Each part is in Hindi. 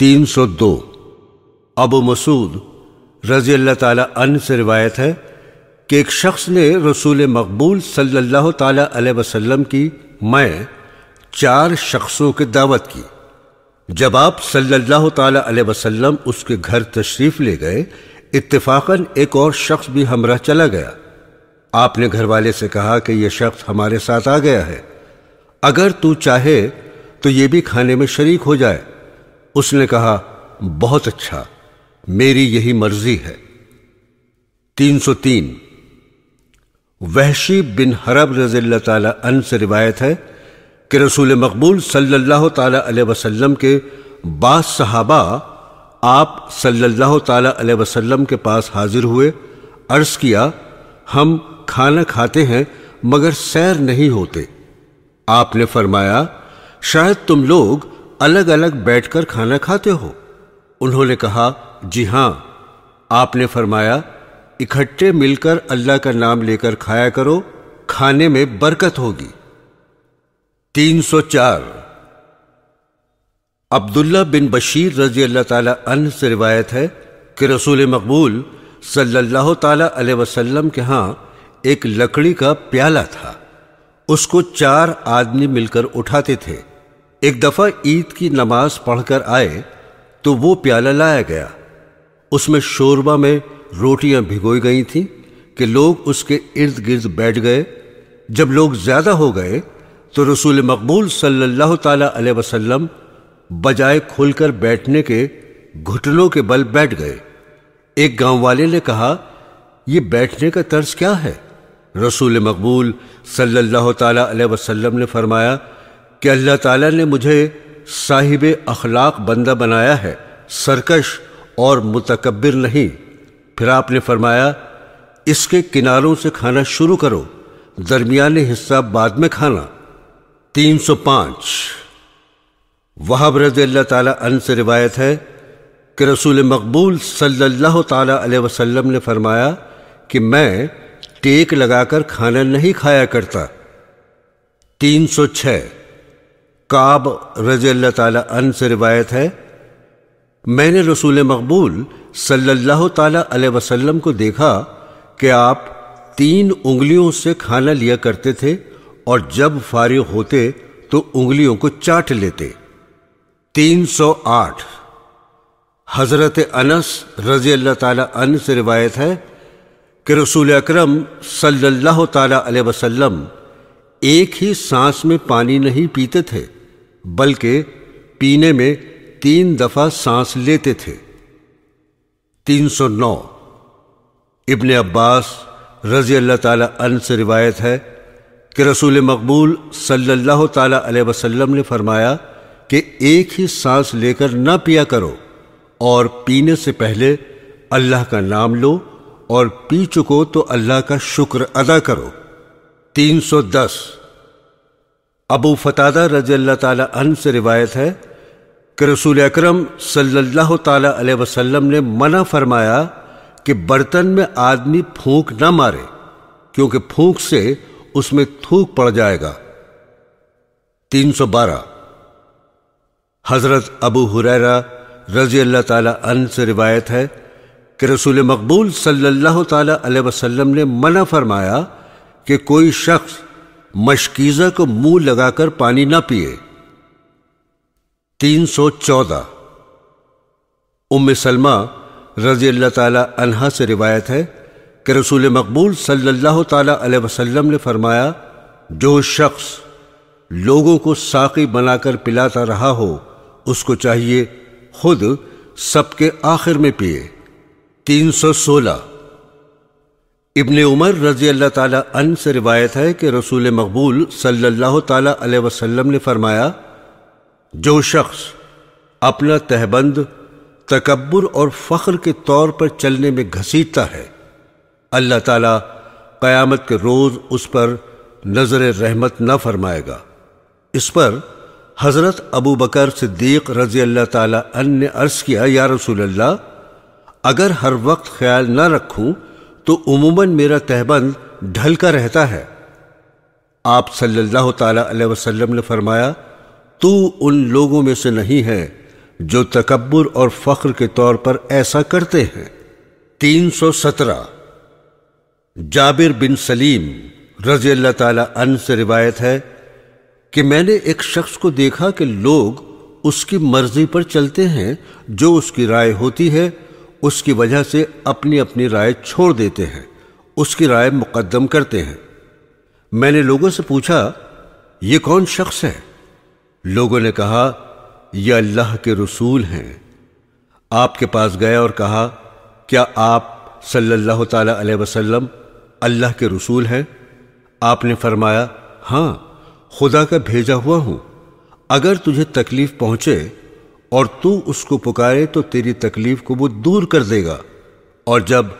तीन सौ दो अबू मसूद रजी अल्लाह तन से रिवायत है कि एक शख्स ने रसूल मकबूल सल्लल्लाहु अलैहि वसल्लम की मैं चार शख्सों की दावत की जब आप सल्लल्लाहु अलैहि वसल्लम उसके घर तशरीफ़ ले गए इत्तेफाकन एक और शख्स भी हमरा चला गया आपने घर वाले से कहा कि यह शख्स हमारे साथ आ गया है अगर तू चाहे तो ये भी खाने में शरीक हो जाए उसने कहा बहुत अच्छा मेरी यही मर्जी है 303 वहशी बिन हरब रजील्ला तन से रिवायत है कि रसूल मकबूल सल्लल्लाहु अलैहि वसल्लम के बाद सहाबा आप सल्लल्लाहु अलैहि वसल्लम के पास हाजिर हुए अर्ज किया हम खाना खाते हैं मगर सैर नहीं होते आपने फरमाया शायद तुम लोग अलग अलग बैठकर खाना खाते हो उन्होंने कहा जी हाँ आपने फरमाया इकट्ठे मिलकर अल्लाह का नाम लेकर खाया करो खाने में बरकत होगी 304 अब्दुल्ला बिन बशीर रजी अल्लाह ताला से रिवायत है कि रसूल मकबूल सल्लल्लाहु ताला अलैहि वसल्लम के यहाँ एक लकड़ी का प्याला था उसको चार आदमी मिलकर उठाते थे एक दफ़ा ईद की नमाज पढ़कर आए तो वो प्याला लाया गया उसमें शोरबा में रोटियां भिगोई गई थीं कि लोग उसके इर्द गिर्द बैठ गए जब लोग ज़्यादा हो गए तो रसूल मकबूल सल्लल्लाहु अलैहि वसल्लम बजाय खुलकर बैठने के घुटनों के बल बैठ गए एक गांव वाले ने कहा यह बैठने का तर्ज क्या है रसूल मकबूल सल्लल्लाहु अलैहि वसल्लम ने फरमाया कि अल्लाह ताला ने मुझे साहिब अखलाक बंदा बनाया है सरकश और मतकबर नहीं फिर आपने फरमाया इसके किनारों से खाना शुरू करो दरमियान हिस्सा बाद में खाना 305 वहाब रजी अल्लाह तन से रिवायत है कि रसूल मकबूल सल्लल्लाहु ताला अलैहि वसल्लम ने फरमाया कि मैं टेक लगाकर खाना नहीं खाया करता 306 काब रज़ी अल्लाह ताला से रिवायत है मैंने रसूल मकबूल सल्लल्लाहु ताला अलैहि वसल्लम को देखा कि आप तीन उंगलियों से खाना लिया करते थे और जब फारिग होते तो उंगलियों को चाट लेते 308 हज़रत अनस रज़ी अल्लाह ताला से रिवायत है कि रसूल अकरम सल्लल्लाहु ताला अलैहि वसल्लम एक ही सांस में पानी नहीं पीते थे बल्कि पीने में तीन दफा सांस लेते थे 309 इब्ने अब्बास रजी अल्लाह तन से रिवायत है कि रसूल मकबूल सल्लल्लाहु ताला वसल्लम ने फरमाया कि एक ही सांस लेकर ना पिया करो और पीने से पहले अल्लाह का नाम लो और पी चुको तो अल्लाह का शुक्र अदा करो 310 अबू फतादा रजी अल्लाह तन से रिवायत है कि रसूल अक्रम सम ने मना फरमाया कि बर्तन में आदमी फूक ना मारे क्योंकि फूक से उसमें थूक पड़ जाएगा तीन सौ बारह हजरत अबू हुरैरा रजी अल्लाह तन से रिवायत है कि रसूल मकबूल सल्लल्लाहु ताली वसल्लम ने मना फरमाया कि कोई शख्स मशकीज़ा को मुंह लगाकर पानी ना पिए 314 उम सलमा रजी अल्लाह अनहा से रिवायत है कि रसूल मकबूल सल्लल्लाहु अलैहि वसल्लम ने फरमाया जो शख्स लोगों को साकी बनाकर पिलाता रहा हो उसको चाहिए खुद सबके आखिर में पिए 316 इबन उमर रजी अल्लाह अन से रिवायत है कि रसूल मकबूल सल्लल्लाहु अलैहि वसल्लम ने फरमाया जो शख्स अपना तहबंद तकबर और फ़ख्र के तौर पर चलने में घसीटता है अल्लाह ताला क़यामत के रोज़ उस पर नज़र रहमत न फरमाएगा इस पर हज़रत अबू बकर सिद्दीक़ रज़ी अल्लाह ताला ने अर्ज़ किया या रसूल अल्लाह अगर हर वक्त ख्याल न रखूं तो उमूमन मेरा तहबंद ढल का रहता है आप सल्लल्लाहु अलैहि वसल्लम ने फरमाया तू उन लोगों में से नहीं है जो तकबर और फख्र के तौर पर ऐसा करते हैं 317 जाबिर बिन सलीम रजी अल्लाह तला से रिवायत है कि मैंने एक शख्स को देखा कि लोग उसकी मर्जी पर चलते हैं जो उसकी राय होती है उसकी वजह से अपनी अपनी राय छोड़ देते हैं उसकी राय मुकदम करते हैं मैंने लोगों से पूछा ये कौन शख्स है लोगों ने कहा यह अल्लाह के रसूल हैं आपके पास गया और कहा क्या आप सल्लल्लाहु अलैहि वसल्लम अल्लाह के रसूल हैं आपने फरमाया हाँ खुदा का भेजा हुआ हूँ अगर तुझे तकलीफ पहुँचे और तू उसको पुकारे तो तेरी तकलीफ को वो दूर कर देगा और जब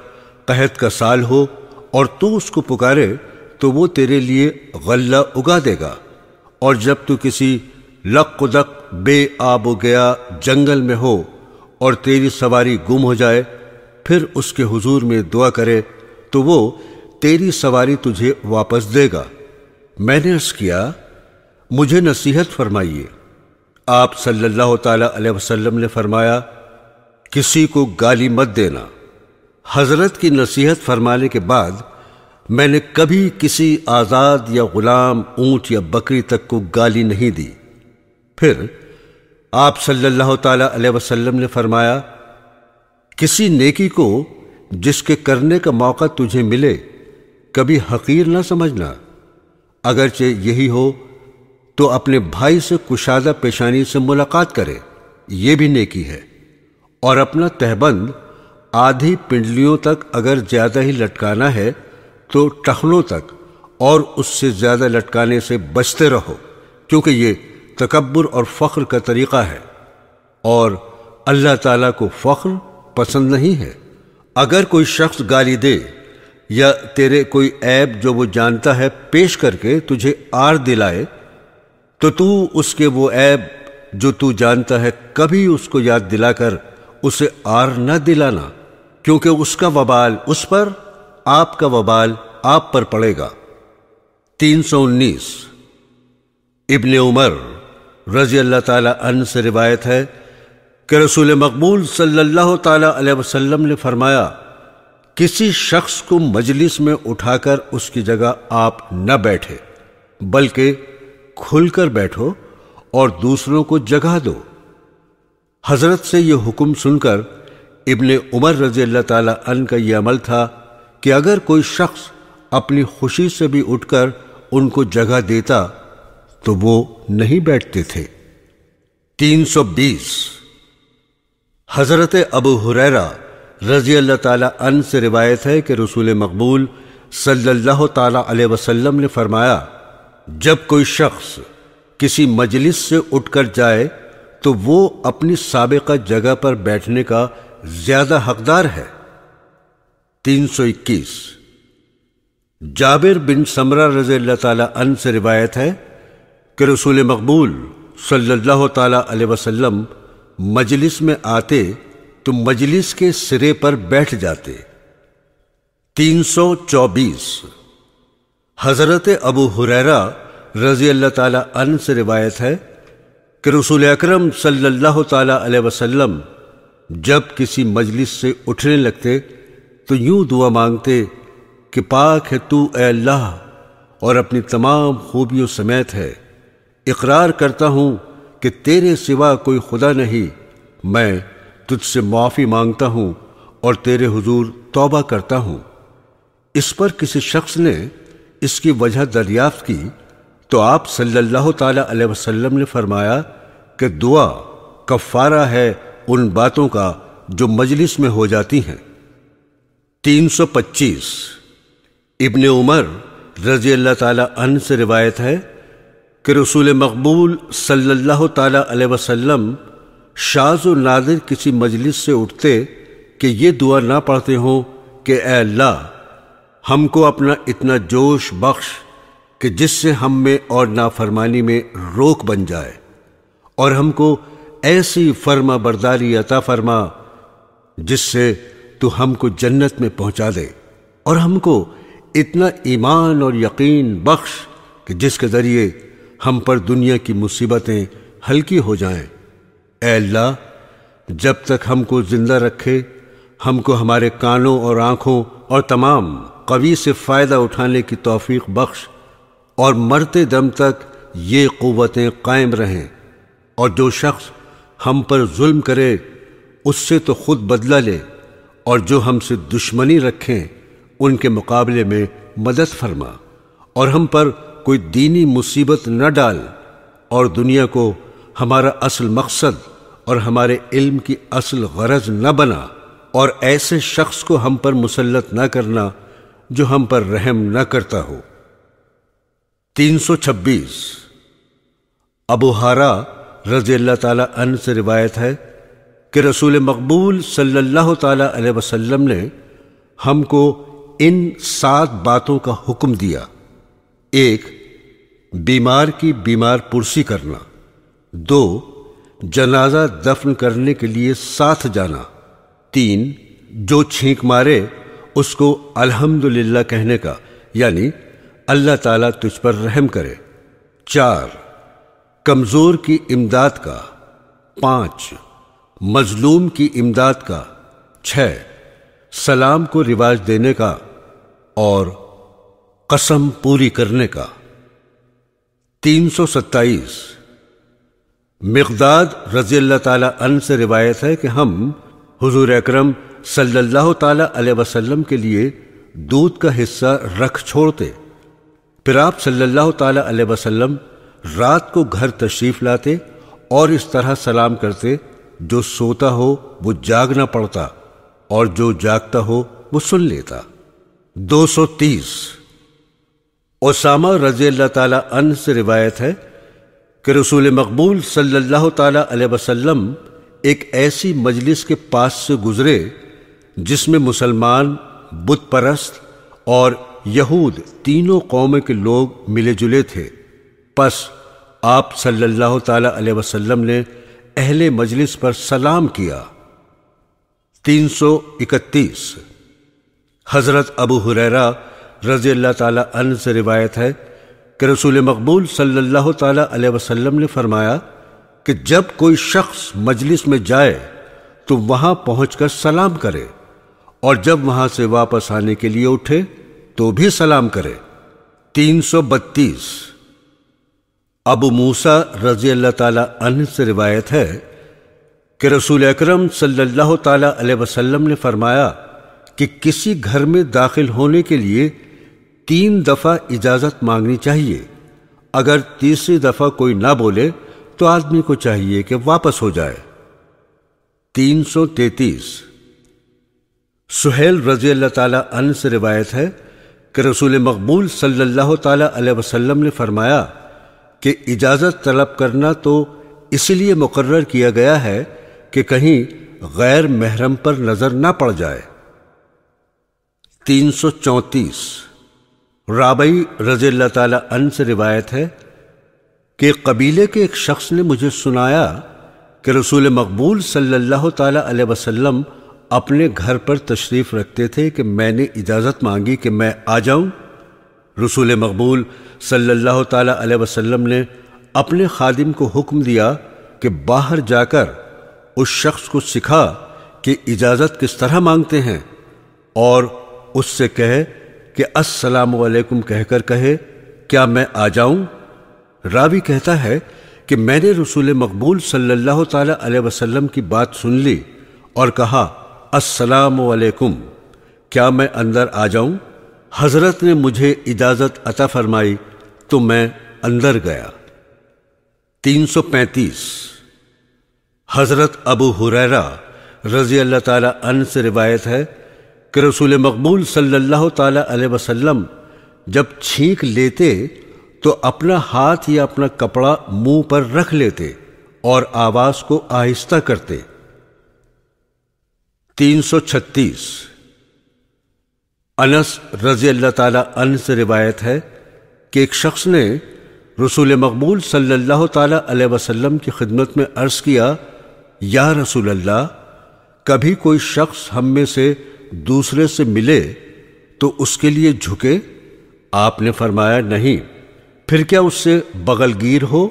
कहत का साल हो और तू उसको पुकारे तो वो तेरे लिए गल्ला उगा देगा और जब तू किसी उदक बे आब गया जंगल में हो और तेरी सवारी गुम हो जाए फिर उसके हुजूर में दुआ करे तो वो तेरी सवारी तुझे वापस देगा मैंने अर्ज किया मुझे नसीहत फरमाइए आप सल्लल्लाहु अलैहि वसल्लम ने फरमाया किसी को गाली मत देना हजरत की नसीहत फरमाने के बाद मैंने कभी किसी आज़ाद या ग़ुलाम ऊंट या बकरी तक को गाली नहीं दी फिर आप सल्लल्लाहु अलैहि वसल्लम ने फरमाया किसी नेकी को जिसके करने का मौका तुझे मिले कभी हकीर ना समझना अगरचे यही हो तो अपने भाई से कुशादा पेशानी से मुलाकात करे ये भी नेकी है और अपना तहबंद आधी पिंडलियों तक अगर ज़्यादा ही लटकाना है तो टखनों तक और उससे ज़्यादा लटकाने से बचते रहो क्योंकि ये तकबर और फ़ख्र का तरीक़ा है और अल्लाह ताला को फ़ख्र पसंद नहीं है अगर कोई शख्स गाली दे या तेरे कोई ऐब जो वो जानता है पेश करके तुझे आर दिलाए तो तू उसके वो ऐब जो तू जानता है कभी उसको याद दिलाकर उसे आर न दिलाना क्योंकि उसका वबाल उस पर आपका वबाल आप पर पड़ेगा 319 इब्न उमर रजी अल्लाह ताला अन से रिवायत है कि रसूल मकबूल सल्लल्लाहु ताला वसल्लम ने फरमाया किसी शख्स को मजलिस में उठाकर उसकी जगह आप न बैठे बल्कि खुलकर बैठो और दूसरों को जगह दो हजरत से यह हुक्म सुनकर इबन उमर रजी अल्लाह तला का यह अमल था कि अगर कोई शख्स अपनी खुशी से भी उठकर उनको जगह देता तो वो नहीं बैठते थे 320 हजरत अबू हुरैरा रजी अल्लाह तन से रिवायत है कि रसूल मकबूल सल्लल्लाहु ताला अलैहि वसल्लम ने फरमाया जब कोई शख्स किसी मजलिस से उठकर जाए तो वो अपनी सबका जगह पर बैठने का ज्यादा हकदार है 321 जाबिर बिन समरा रज़ी तन से रिवायत है कि रसूल मकबूल सल्लल्लाहु अलैहि वसल्लम मजलिस में आते तो मजलिस के सिरे पर बैठ जाते 324 हज़रत अबू हुरैरा रज़ी अल्लाह तन से रिवायत है कि रसूल अक्रम सल्लल्लाहु अलैहि वसल्लम जब किसी मजलिस से उठने लगते तो यूं दुआ मांगते कि पाक है तू ए अल्लाह और अपनी तमाम खूबियों समेत है इकरार करता हूँ कि तेरे सिवा कोई खुदा नहीं मैं तुझसे माफ़ी मांगता हूँ और तेरे हुजूर तौबा करता हूँ इस पर किसी शख्स ने इसकी वजह दरियाफ्त की तो आप सल्लल्लाहु अलैहि वसल्लम ने फरमाया कि दुआ कफ़ारा है उन बातों का जो मजलिस में हो जाती हैं 325 इब्ने उमर रजी अल्लाह ताला से रिवायत है कि रसूल मकबूल सल्लल्लाहु अलैहि वसल्लम शाज व नादिर किसी मजलिस से उठते कि ये दुआ ना पढ़ते हों कि अल्लाह हमको अपना इतना जोश बख्श कि जिससे हम में और नाफरमानी में रोक बन जाए और हमको ऐसी फर्मा बरदारी अता फरमा जिससे तू हमको जन्नत में पहुंचा दे और हमको इतना ईमान और यकीन बख्श कि जिसके ज़रिए हम पर दुनिया की मुसीबतें हल्की हो जाएं। अल्लाह जब तक हमको ज़िंदा रखे हमको हमारे कानों और आँखों और तमाम कवी से फ़ायदा उठाने की तोफ़ी बख्श और मरते दम तक ये क़वतें कायम रहें और जो शख्स हम पर जुल्म करे उससे तो खुद बदला ले और जो हमसे दुश्मनी रखें उनके मुकाबले में मदद फरमा और हम पर कोई दीनी मुसीबत न डाल और दुनिया को हमारा असल मकसद और हमारे इल्म की असल गरज न बना और ऐसे शख्स को हम पर मुसलत न करना जो हम पर रहम न करता हो 326 हारा रजी अल्लाह ताला अन से रिवायत है कि रसूल मकबूल सल्लल्लाहु ताला अलैहि वसल्लम ने हमको इन सात बातों का हुक्म दिया एक बीमार की बीमार पुरसी करना दो जनाजा दफन करने के लिए साथ जाना तीन जो छींक मारे उसको अल्हम्दुलिल्लाह कहने का यानी अल्लाह ताला तुझ पर रहम करे चार कमज़ोर की इमदाद का पाँच मजलूम की इमदाद का छः सलाम को रिवाज देने का और कसम पूरी करने का तीन सौ सत्ताईस मकदाद रजी अल्लाह ताला से रिवायत है कि हम हुजूर अकरम सल्लल्लाहु ताला अलैहि वसल्लम के लिए दूध का हिस्सा रख छोड़ते फिर आप सल्लल्लाहु ताला अलैहि वसल्लम रात को घर तशरीफ़ लाते और इस तरह सलाम करते जो सोता हो वो जागना पड़ता और जो जागता हो वो सुन लेता 230 ओसामा रजी अल्लाह ताला अन से रिवायत है कि रसूल मकबूल सल्लल्लाहु ताला अलैहि वसल्लम एक ऐसी मजलिस के पास से गुजरे जिसमें मुसलमान बुत परस्त और यहूद तीनों कौम के लोग मिले जुले थे बस आप सल्लल्लाहु ताला अलैहि वसल्लम ने अहले मजलिस पर सलाम किया 331 हज़रत अबू हुरैरा रज़ी अल्लाह ताला अन से रिवायत है कि रसूल मकबूल सल्लल्लाहु ताला अलैहि वसल्लम ने फरमाया कि जब कोई शख्स मजलिस में जाए तो वहां पहुंचकर सलाम करे और जब वहां से वापस आने के लिए उठे तो भी सलाम करे 332 अबू मूसा रजी अल्लाह तन से रिवायत है कि रसूल अकरम सल्लल्लाहु अलैहि वसल्लम ने फरमाया कि किसी घर में दाखिल होने के लिए तीन दफ़ा इजाज़त मांगनी चाहिए अगर तीसरी दफ़ा कोई ना बोले तो आदमी को चाहिए कि वापस हो जाए 333 सुहेल रजी अल्लाह तन से रिवायत है कि रसूल मकबूल सल्लल्लाहु अलैहि वसल्लम ने फरमाया कि इजाज़त तलब करना तो इसलिए मुकर्र किया गया है कि कहीं गैर महरम पर नज़र ना पड़ जाए तीन सौ चौंतीस राबई रजी अल्लाह तन से रिवायत है कि कबीले के एक शख्स ने मुझे सुनाया कि रसूल मकबूल सल्लल्लाहु अलैहि वसल्लम अपने घर पर तशरीफ़ रखते थे कि मैंने इजाज़त मांगी कि मैं आ जाऊं रसूल मकबूल सल्लल्लाहु अलैहि वसल्लम ने अपने खादिम को हुक्म दिया कि बाहर जाकर उस शख्स को सिखा कि इजाज़त किस तरह मांगते हैं और उससे कहे कि असलकम कहकर कहे क्या मैं आ जाऊं रावी कहता है कि मैंने रसूल मकबूल सल्लल्लाहु अलैहि वसल्लम की बात सुन ली और कहा अस्सलाम वालेकुम क्या मैं अंदर आ जाऊं हजरत ने मुझे इजाज़त अता फरमाई तो मैं अंदर गया 335 हजरत अबू हुरैरा रजी अल्लाह ताला अन से रिवायत है कि रसूल मकबूल सल्लल्लाहु ताला अलैहि वसल्लम जब छींक लेते तो अपना हाथ या अपना कपड़ा मुंह पर रख लेते और आवाज़ को आहिस्ता करते 336 अनस रजी अल्लाह ताला अन से रिवायत है कि एक शख्स ने रसूल मकबूल सल्लल्लाहु ताला अलैहि वसल्लम की खिदमत में अर्ज़ किया या रसूल अल्लाह कभी कोई शख्स हम में से दूसरे से मिले तो उसके लिए झुके आपने फरमाया नहीं फिर क्या उससे बगलगीर हो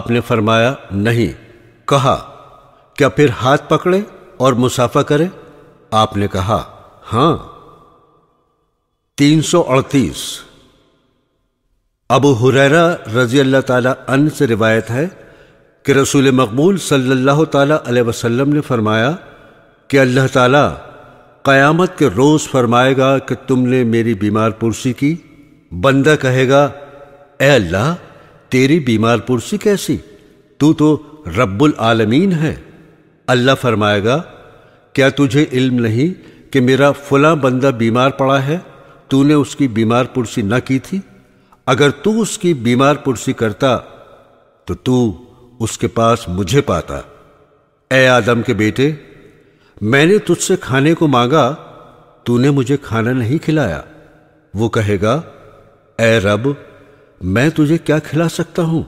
आपने फरमाया नहीं कहा क्या फिर हाथ पकड़े और मुसाफा करें आपने कहा हां 338 अबू हुरैरा रजी अल्लाह ताला अन से रिवायत है कि रसूल मकबूल सल्लल्लाहु ताला अलैहि वसल्लम ने फरमाया कि अल्लाह ताला क़यामत के रोज़ फरमाएगा कि तुमने मेरी बीमार पुरसी की बंदा कहेगा ए अल्लाह तेरी बीमार पुरसी कैसी तू तो रब्बुल आलमीन है अल्लाह फरमाएगा क्या तुझे इल्म नहीं कि मेरा फुला बंदा बीमार पड़ा है तूने उसकी बीमार पुरसी न की थी अगर तू उसकी बीमार पुरसी करता तो तू उसके पास मुझे पाता ए आदम के बेटे मैंने तुझसे खाने को मांगा तूने मुझे खाना नहीं खिलाया वो कहेगा ए रब मैं तुझे क्या खिला सकता हूं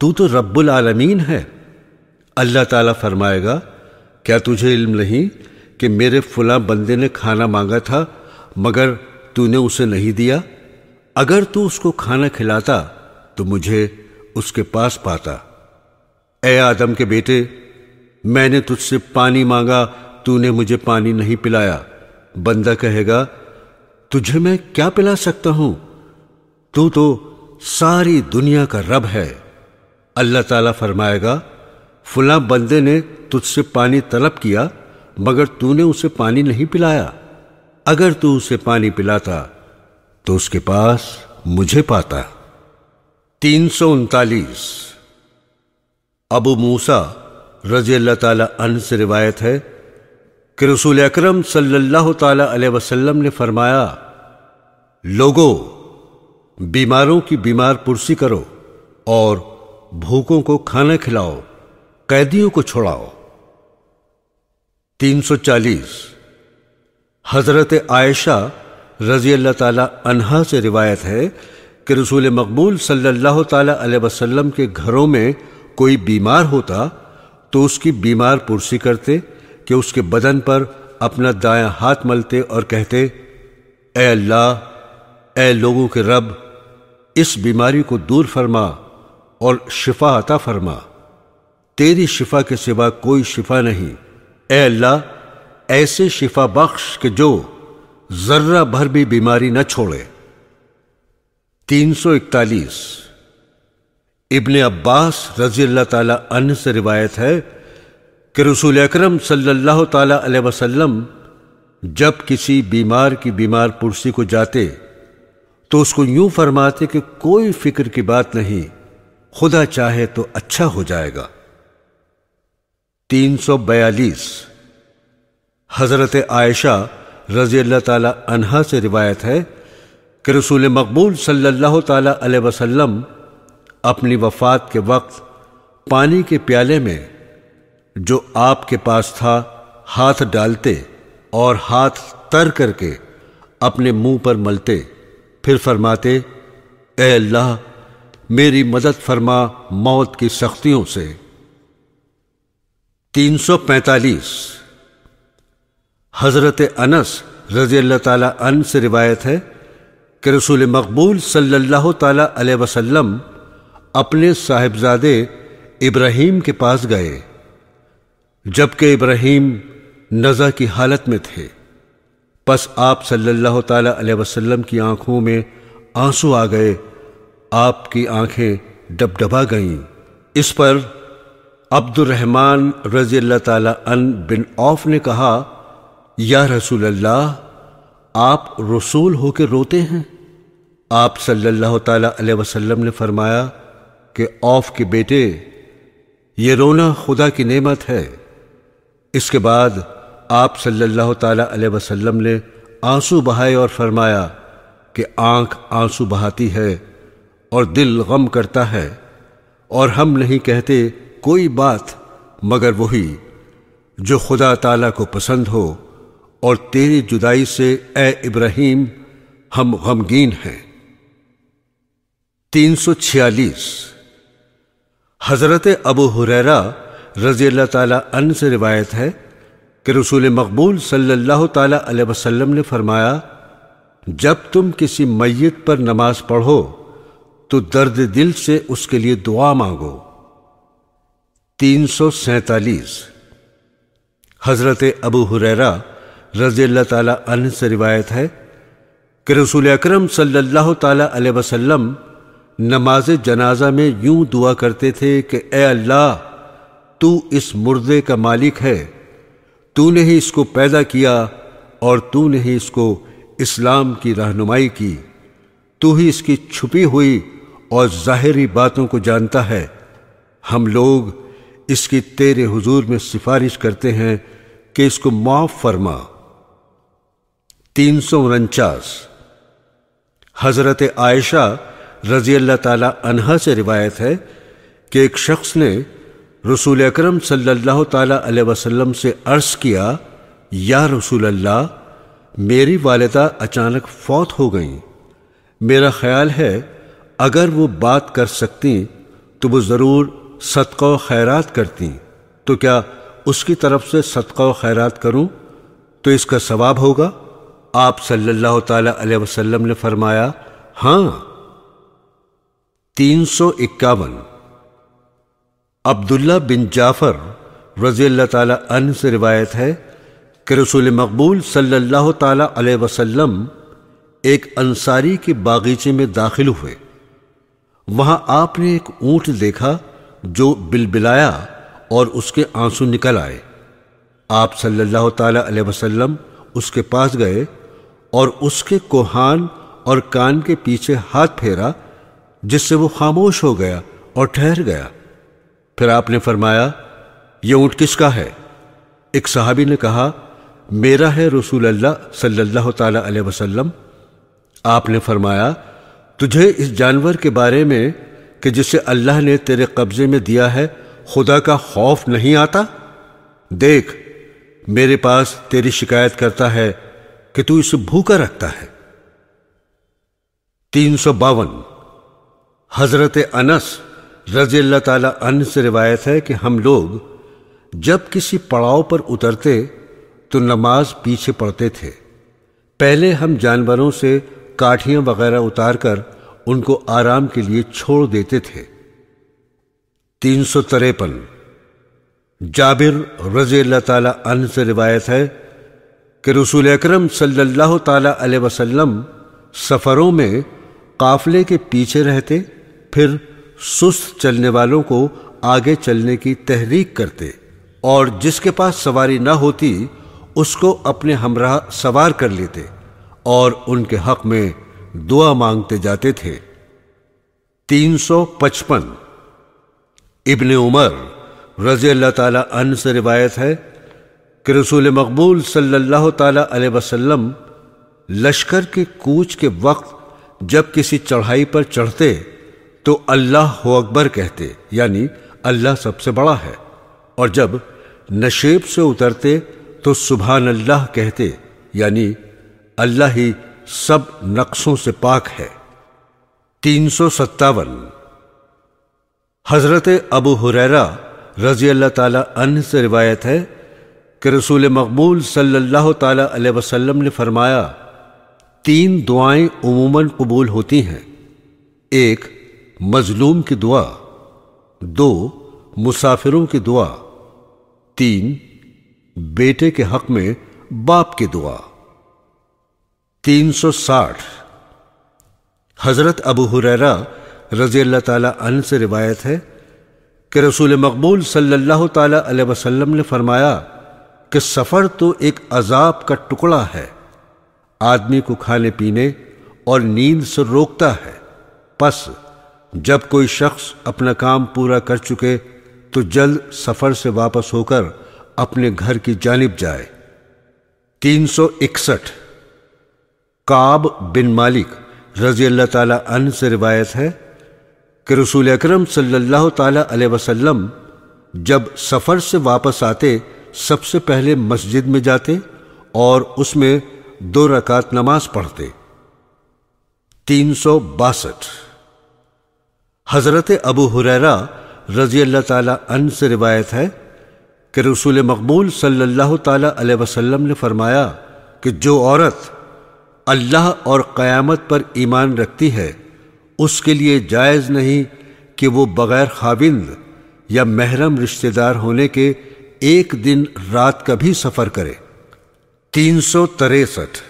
तू तो रब्बुल आलमीन है अल्लाह ताला फरमाएगा क्या तुझे इल्म नहीं कि मेरे फुला बंदे ने खाना मांगा था मगर तूने उसे नहीं दिया अगर तू उसको खाना खिलाता तो मुझे उसके पास पाता ए आदम के बेटे मैंने तुझसे पानी मांगा तूने मुझे पानी नहीं पिलाया बंदा कहेगा तुझे मैं क्या पिला सकता हूं तू तो सारी दुनिया का रब है अल्लाह ताला फरमाएगा फुला बंदे ने तुझसे पानी तलब किया मगर तूने उसे पानी नहीं पिलाया अगर तू उसे पानी पिलाता तो उसके पास मुझे पाता तीन सौ उनतालीस अबू मूसा रजी अल्लाह तन से रिवायत है कि रसूल अक्रम सल्लल्लाहु अलैहि वसल्लम ने फरमाया लोगों बीमारों की बीमार पुरसी करो और भूखों को खाना खिलाओ कैदियों को छोड़ाओ 340 हजरत आयशा रजी अल्लाह ताला अनहा से रिवायत है कि रसूल मकबूल सल्लल्लाहु ताला अलैहि वसल्लम के घरों में कोई बीमार होता तो उसकी बीमार पुरसी करते कि उसके बदन पर अपना दाया हाथ मलते और कहते ए अल्लाह ए लोगों के रब इस बीमारी को दूर फरमा और शिफा अता फरमा तेरी शिफा के सिवा कोई शिफा नहीं ए अल्लाह ऐसे शिफा बख्श के जो जर्रा भर भी बीमारी न छोड़े 341 इब्ने अब्बास रजी अल्लाह ताला अन्य से रिवायत है कि रसूल अक्रम सल्लल्लाहु ताला अलैहि वसल्लम जब किसी बीमार की बीमार पुरसी को जाते तो उसको यूं फरमाते कि कोई फिक्र की बात नहीं खुदा चाहे तो अच्छा हो जाएगा 342 हज़रत आयशा रज़ी अल्लाह ताला अनहा से रिवायत है कि रसूल मकबूल सल्लल्लाहु ताला अलैहि वसल्लम अपनी वफ़ात के वक्त पानी के प्याले में जो आपके पास था हाथ डालते और हाथ तर करके अपने मुंह पर मलते फिर फरमाते अल्लाह मेरी मदद फरमा मौत की सख्तियों से 345 हज़रत अनस रज़ी अल्लाह अन से रिवायत है कि रसूल मकबूल सल्लल्लाहु ताला वसल्लम अपने साहेबजादे इब्राहिम के पास गए जबकि इब्राहिम नज़ा की हालत में थे बस आप सल्लल्लाहु ताला वसल्लम की आंखों में आंसू आ गए आपकी आंखें डबडबा गईं इस पर अब्दुलरहमान रजी अल्लाह अन बिन औफ ने कहा या रसूल अल्लाह आप रसूल होकर रोते हैं आप सल्लल्लाहु अलैहि वसल्लम ने फरमाया कि औफ के बेटे ये रोना खुदा की नेमत है इसके बाद आप सल्लल्लाहु अलैहि वसल्लम ने आंसू बहाए और फरमाया कि आंख आंसू बहाती है और दिल गम करता है और हम नहीं कहते कोई बात मगर वही जो खुदा ताला को पसंद हो और तेरी जुदाई से ए इब्राहिम हम गमगीन हैं 346 हजरत अबू हुरैरा रजी अल्लाह ताला अन से रिवायत है कि रसूल मकबूल सल्लल्लाहु ताला अलैहि वसल्लम ने फरमाया जब तुम किसी मैयत पर नमाज पढ़ो तो दर्द दिल से उसके लिए दुआ मांगो तीन सौ सैतालीस हज़रत अबू हुररा रज़ी तन से रिवायत है कि रसूल अक्रम सल्लल्लाहु वसल्लम नमाज जनाजा में यूं दुआ करते थे कि ए अल्लाह तू इस मुर्दे का मालिक है तूने ही इसको पैदा किया और तूने ही इसको इस्लाम की रहनुमाई की तू ही इसकी छुपी हुई और ज़ाहरी बातों को जानता है हम लोग इसकी तेरे हुजूर में सिफारिश करते हैं कि इसको माफ फरमा तीन सौ उनचास हज़रत आयशा रजी अल्लाह ताला अनहा से रिवायत है कि एक शख्स ने रसूल अकरम सल्लल्लाहु ताला वसल्लम से अर्ज़ किया या रसूल अल्लाह मेरी वालदा अचानक फौत हो गई मेरा ख्याल है अगर वो बात कर सकती तो वो ज़रूर सदका खैरात करती तो क्या उसकी तरफ से सदका खैरात करूं तो इसका सवाब होगा आप सल्लल्लाहु अलैहि वसल्लम ने फरमाया हां तीन सौ इक्यावन अब्दुल्ला बिन जाफर रजी अल्लाह अन से रिवायत है कि रसूल मकबूल सल्लल्लाहु अलैहि वसल्लम एक अंसारी के बागीचे में दाखिल हुए वहां आपने एक ऊंट देखा जो बिलबिलाया और उसके आंसू निकल आए आप सल्लल्लाहु अलैहि वसल्लम उसके पास गए और उसके कोहान और कान के पीछे हाथ फेरा जिससे वो खामोश हो गया और ठहर गया फिर आपने फरमाया ये ऊँट किसका है एक सहाबी ने कहा मेरा है रसूल अल्लाह सल्लल्लाहु अलैहि वसल्लम आपने फरमाया तुझे इस जानवर के बारे में कि जिसे अल्लाह ने तेरे कब्जे में दिया है खुदा का खौफ नहीं आता देख मेरे पास तेरी शिकायत करता है कि तू इसे भूखा रखता है तीन सौ बावन हजरत अनस रजी अल्लाह अन से रिवायत है कि हम लोग जब किसी पड़ाव पर उतरते तो नमाज पीछे पड़ते थे पहले हम जानवरों से काठियां वगैरह उतारकर कर उनको आराम के लिए छोड़ देते थे तीन सौ तिरपन जाबिर रजी से रिवायत है कि रसूल अक्रम सल्लल्लाहु ताला वसल्लम सफ़रों में काफ़ले के पीछे रहते फिर सुस्त चलने वालों को आगे चलने की तहरीक करते और जिसके पास सवारी न होती उसको अपने हमराह सवार कर लेते और उनके हक में दुआ मांगते जाते थे 355 इब्ने उमर रजी अल्लाह ताला से रिवायत है कि रसूल मकबूल सल्लल्लाहु ताला अलैहि वसल्लम लश्कर के कूच के वक्त जब किसी चढ़ाई पर चढ़ते तो अल्लाह अकबर कहते यानी अल्लाह सबसे बड़ा है और जब नशेब से उतरते तो सुबहान अल्लाह कहते यानी अल्लाह ही सब नक्शों से पाक है तीन सौ सत्तावन हजरत अबू हुरैरा रजी अल्लाह तन से रिवायत है कि रसूल मकबूल सल्लल्लाहु ताली वसल्लम ने फरमाया तीन दुआएं उमूमन कबूल होती हैं एक मजलूम की दुआ दो मुसाफिरों की दुआ तीन बेटे के हक में बाप की दुआ 360 हज़रत अबू हुररा रज़ी अल्लाह तन से रिवायत है कि रसूल मकबूल सल्लल्लाहु अलैहि वसल्लम ने फरमाया कि सफ़र तो एक अजाब का टुकड़ा है आदमी को खाने पीने और नींद से रोकता है बस जब कोई शख्स अपना काम पूरा कर चुके तो जल्द सफ़र से वापस होकर अपने घर की जानब जाए तीन सौ इकसठ काब बिन मालिक रजी अल्लाह ताला से रिवायत है कि रसूल अक्रम सल्लल्लाहु ताला वसल्लम जब सफ़र से वापस आते सबसे पहले मस्जिद में जाते और उसमें दो रकात नमाज पढ़ते तीन सौ बासठ हज़रत अबू हुररा रजी अल्लाह ताला अन से रिवायत है कि रसूल मकबूल सल्लल्लाहु ताला अलैहि वसल्लम ने फरमाया कि जो औरत अल्लाह और क़यामत पर ईमान रखती है उसके लिए जायज़ नहीं कि वो बग़ैर खाविंद या महरम रिश्तेदार होने के एक दिन रात का भी सफ़र करे तीन सौ तिरसठ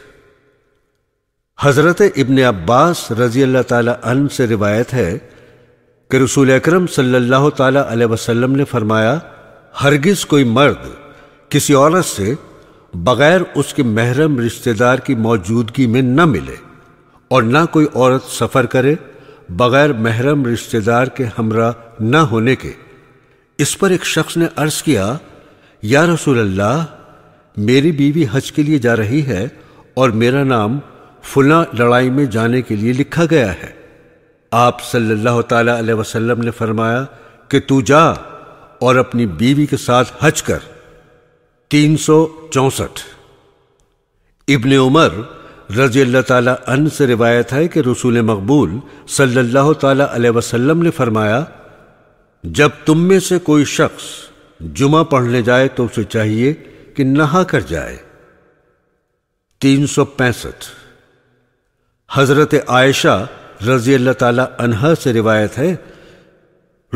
हज़रत इबन अब्बास रज़ी अल्लाह तन से रिवायत है कि रसूल अक्रम सल्लल्लाहु अलैहि वसल्लम ने फरमाया हरगिज़ कोई मर्द किसी औरत से बगैर उसके महरम रिश्तेदार की मौजूदगी में न मिले और ना कोई औरत सफ़र करे बगैर महरम रिश्तेदार के हमरा न होने के इस पर एक शख्स ने अर्ज किया या रसूल अल्लाह मेरी बीवी हज के लिए जा रही है और मेरा नाम फुला लड़ाई में जाने के लिए लिखा गया है आप सल्लल्लाहु अलैहि वसल्लम ने फरमाया कि तू जा और अपनी बीवी के साथ हज कर तीन सौ चौसठ इबन उमर रजी अल्लाह अन से रिवायत है कि रसूल मकबूल सल्लल्लाहु अलैहि वसल्लम ने फरमाया जब तुम में से कोई शख्स जुमा पढ़ने जाए तो उसे चाहिए कि नहा कर जाए तीन सौ पैंसठ हजरत आयशा रजी अल्लाह तला से रिवायत है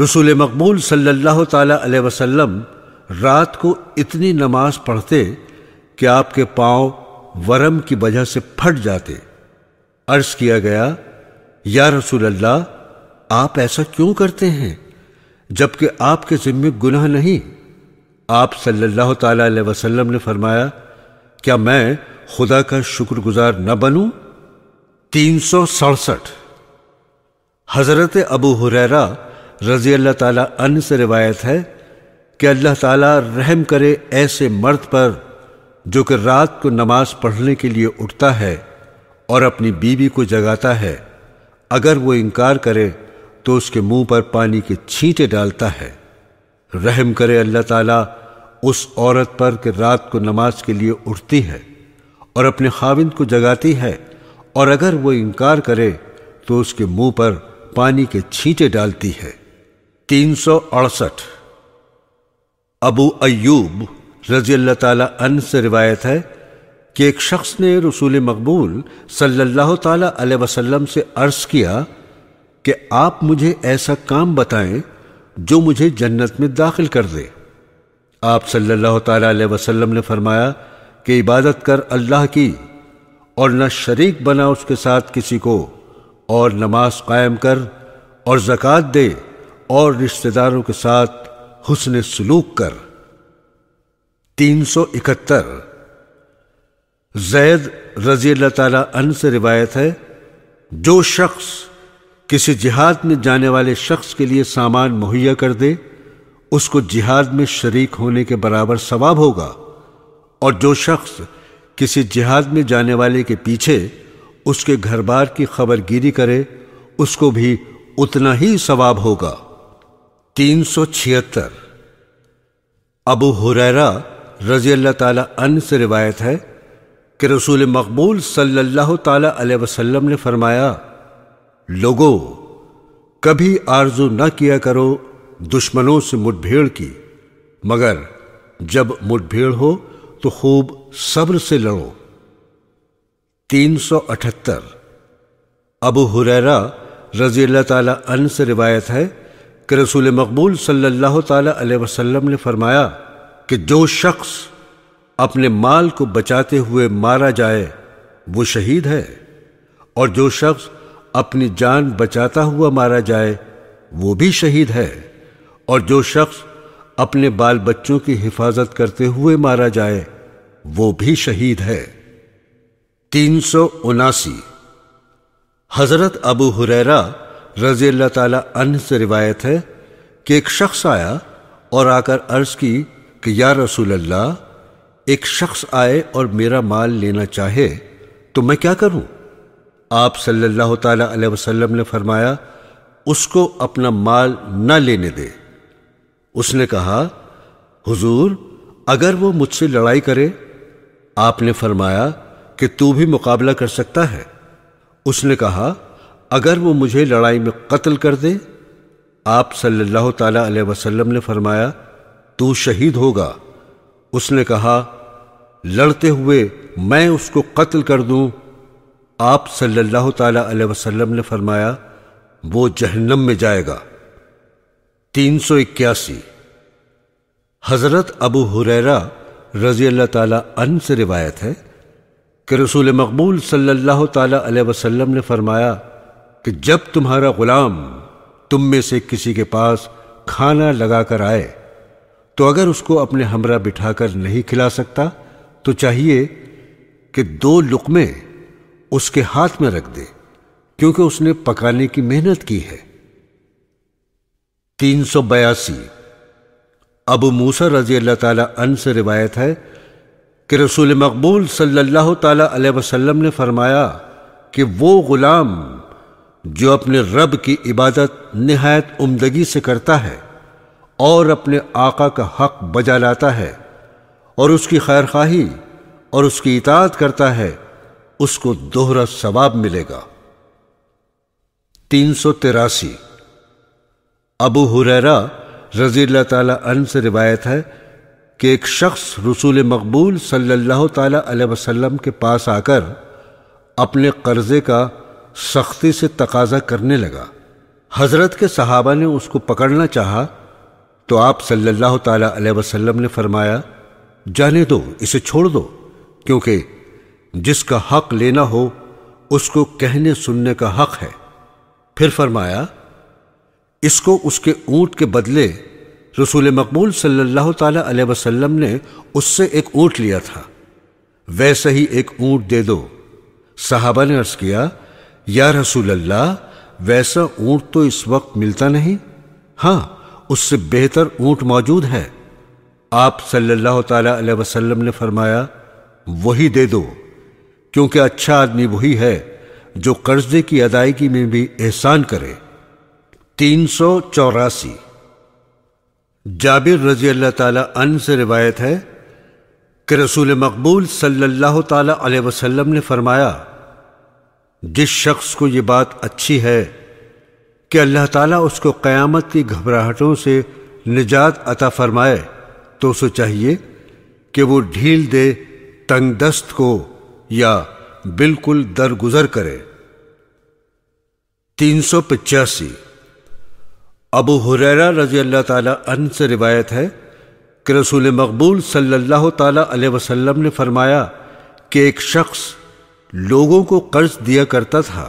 रसूल मकबूल सल्लल्लाहु अलैहि वसल्लम रात को इतनी नमाज पढ़ते कि आपके पांव वरम की वजह से फट जाते अर्ज किया गया या रसूल अल्लाह आप ऐसा क्यों करते हैं जबकि आपके जिम्मे गुनाह नहीं आप सल्लल्लाहु अलैहि वसल्लम ने फरमाया क्या मैं खुदा का शुक्रगुजार न बनूं तीन सौ सड़सठ हजरत अबू हुरैरा रजी अल्लाह तन से रिवायत है कि अल्लाह ताला रहम करे ऐसे मर्द पर जो कि रात को नमाज पढ़ने के लिए उठता है और अपनी बीवी को जगाता है अगर वो इनकार करे तो उसके मुंह पर पानी के छींटे डालता है रहम करे अल्लाह ताला उस औरत पर कि रात को नमाज के लिए उठती है और अपने खाविंद को जगाती है और अगर वो इनकार करे तो उसके मुंह पर पानी के छींटे डालती है तीन सौ अड़सठ अबू अयूब रजी अल्लाह तन से रिवायत है कि एक शख्स ने रसूल मकबूल सल्लल्लाहु अलैहि वसल्लम से अर्ज किया कि आप मुझे ऐसा काम बताएं जो मुझे जन्नत में दाखिल कर दे आप सल्लल्लाहु अलैहि वसल्लम ने फरमाया कि इबादत कर अल्लाह की और न शरीक बना उसके साथ किसी को और नमाज कायम कर और जक़ात दे और रिश्तेदारों के साथ हुसन सलूक कर तीन सौ इकहत्तर जैद रजी अल्लाह तन से रिवायत है जो शख्स किसी जिहाद में जाने वाले शख्स के लिए सामान मुहैया कर दे उसको जिहाद में शरीक होने के बराबर सवाब होगा और जो शख्स किसी जिहाद में जाने वाले के पीछे उसके घर बार की खबरगिरी करे उसको भी उतना ही सवाब होगा तीन सौ छिहत्तर अबू हुरैरा रजी अल्लाह अन से रिवायत है कि रसूल मकबूल सल्लल्लाहु अलैहि वसल्लम ने फरमाया लोगो कभी आरजू न किया करो दुश्मनों से मुठभेड़ की मगर जब मुठभेड़ हो तो खूब सब्र से लड़ो तीन सौ अठहत्तर अबू हुरैरा रजी अल्लाह अन से रिवायत है कि रसूल मकबूल सल्लल्लाहु अलैहि वसल्लम ने फरमाया कि जो शख्स अपने माल को बचाते हुए मारा जाए वो शहीद है और जो शख्स अपनी जान बचाता हुआ मारा जाए वो भी शहीद है और जो शख्स अपने बाल बच्चों की हिफाजत करते हुए मारा जाए वो भी शहीद है तीन सौ उनासी हजरत अबू हुरैरा रजी अल्लाह अन से रिवायत है कि एक शख्स आया और आकर अर्ज की कि या रसूल अल्लाह एक शख्स आए और मेरा माल लेना चाहे तो मैं क्या करूं आप सल्लल्लाहु अलैहि वसल्लम ने फरमाया उसको अपना माल न लेने दे उसने कहा हुजूर अगर वो मुझसे लड़ाई करे आपने फरमाया कि तू भी मुकाबला कर सकता है उसने कहा अगर वो मुझे लड़ाई में कत्ल कर दे आप सल्लल्लाहु अलैहि वसल्लम ने फरमाया तू शहीद होगा उसने कहा लड़ते हुए मैं उसको कत्ल कर दूं आप सल्लल्लाहु अलैहि वसल्लम ने फरमाया वो जहन्नम में जाएगा तीन सौ इक्यासी हज़रत अबू हुरैरा रजी अल्लाह तन से रिवायत है कि रसूल मकबूल सल्लल्लाहु अलैहि वसल्लम ने फरमाया कि जब तुम्हारा गुलाम तुम में से किसी के पास खाना लगाकर आए तो अगर उसको अपने हमरा बिठाकर नहीं खिला सकता तो चाहिए कि दो लुकमे उसके हाथ में रख दे क्योंकि उसने पकाने की मेहनत की है तीन सौ बयासी अब मूसा रजी अल्लाह तन से रिवायत है कि रसूल मकबूल सल्लल्लाहु अलैहि वसल्लम ने फरमाया कि वो गुलाम जो अपने रब की इबादत नहायत उमदगी से करता है और अपने आका का हक बजा लाता है और उसकी खैर खाही और उसकी इतात करता है उसको दोहरा सवाब मिलेगा तीन सौ तिरासी अबू हुरैरा रज़ील तन से रिवायत है कि एक शख्स रसूल मकबूल सल्ला ताला के पास आकर अपने कर्जे का सख्ती से तकाजा करने लगा हजरत के सहाबा ने उसको पकड़ना चाहा तो आप सल्लल्लाहु अलैहि वसल्लम ने फरमाया जाने दो इसे छोड़ दो क्योंकि जिसका हक लेना हो उसको कहने सुनने का हक है फिर फरमाया इसको उसके ऊंट के बदले रसूल मकबूल सल्लल्लाहु अलैहि वसल्लम ने उससे एक ऊंट लिया था वैसे ही एक ऊंट दे दो साहबा ने अर्ज किया या रसूल अल्लाह वैसा ऊंट तो इस वक्त मिलता नहीं हाँ उससे बेहतर ऊंट मौजूद है आप सल्लल्लाहु अलैहि वसल्लम ने फरमाया वही दे दो क्योंकि अच्छा आदमी वही है जो कर्जे की अदायगी में भी एहसान करे तीन सौ चौरासी जाबिर रजी अल्लाह ताला अन से रिवायत है कि रसूल मकबूल सल्लल्लाहु अलैहि वसल्लम ने फरमाया जिस शख्स को ये बात अच्छी है कि अल्लाह ताला उसको क़यामत की घबराहटों से निजात अता फरमाए तो उसे चाहिए कि वो ढील दे तंग दस्त को या बिल्कुल दरगुजर करे तीन सौ पचासी अबू हुरैरा रजी अल्लाह ताला अन से रिवायत है कि रसूल मकबूल सल्लल्लाहु ताला अलैहि वसल्लम ने फरमाया कि एक शख्स लोगों को कर्ज दिया करता था